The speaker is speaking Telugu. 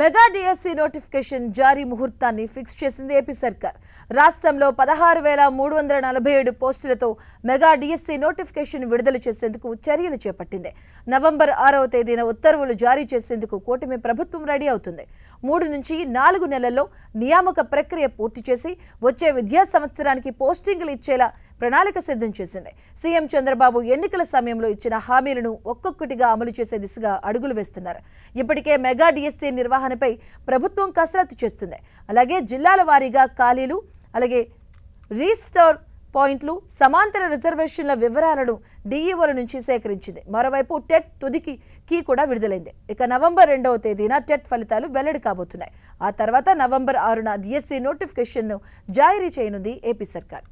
మెగా డిఎస్సీ నోటిఫికేషన్ జారీ ముహూర్తాన్ని ఫిక్స్ చేసింది ఏపీ సర్కార్ రాష్ట్రంలో పదహారు వేల మూడు వందల నలభై ఏడు పోస్టులతో మెగా డిఎస్సీ నోటిఫికేషన్ విడుదల చేసేందుకు చర్యలు చేపట్టింది నవంబర్ ఆరవ తేదీన ఉత్తర్వులు జారీ చేసేందుకు కూటమి ప్రభుత్వం రెడీ అవుతుంది మూడు నుంచి నాలుగు నెలల్లో నియామక ప్రక్రియ పూర్తి చేసి వచ్చే విద్యా సంవత్సరానికి పోస్టింగ్లు ఇచ్చేలా ప్రణాళిక సిద్ధం చేసింది సీఎం చంద్రబాబు ఎన్నికల సమయంలో ఇచ్చిన హామీలను ఒక్కొక్కటిగా అమలు చేసే దిశగా అడుగులు వేస్తున్నారు ఇప్పటికే మెగా డిఎస్సీ నిర్వహణపై ప్రభుత్వం కసరత్తు చేస్తుంది అలాగే జిల్లాల వారీగా ఖాళీలు అలాగే రీస్టోర్ పాయింట్లు సమాంతర రిజర్వేషన్ల వివరాలను డీఈఓల నుంచి సేకరించింది మరోవైపు టెట్ తుదికి కీ కూడా విడుదలైంది ఇక నవంబర్ రెండవ తేదీన టెట్ ఫలితాలు వెల్లడి కాబోతున్నాయి ఆ తర్వాత నవంబర్ ఆరున డిఎస్సీ నోటిఫికేషన్ను జారీ చేయనుంది ఏపీ సర్కార్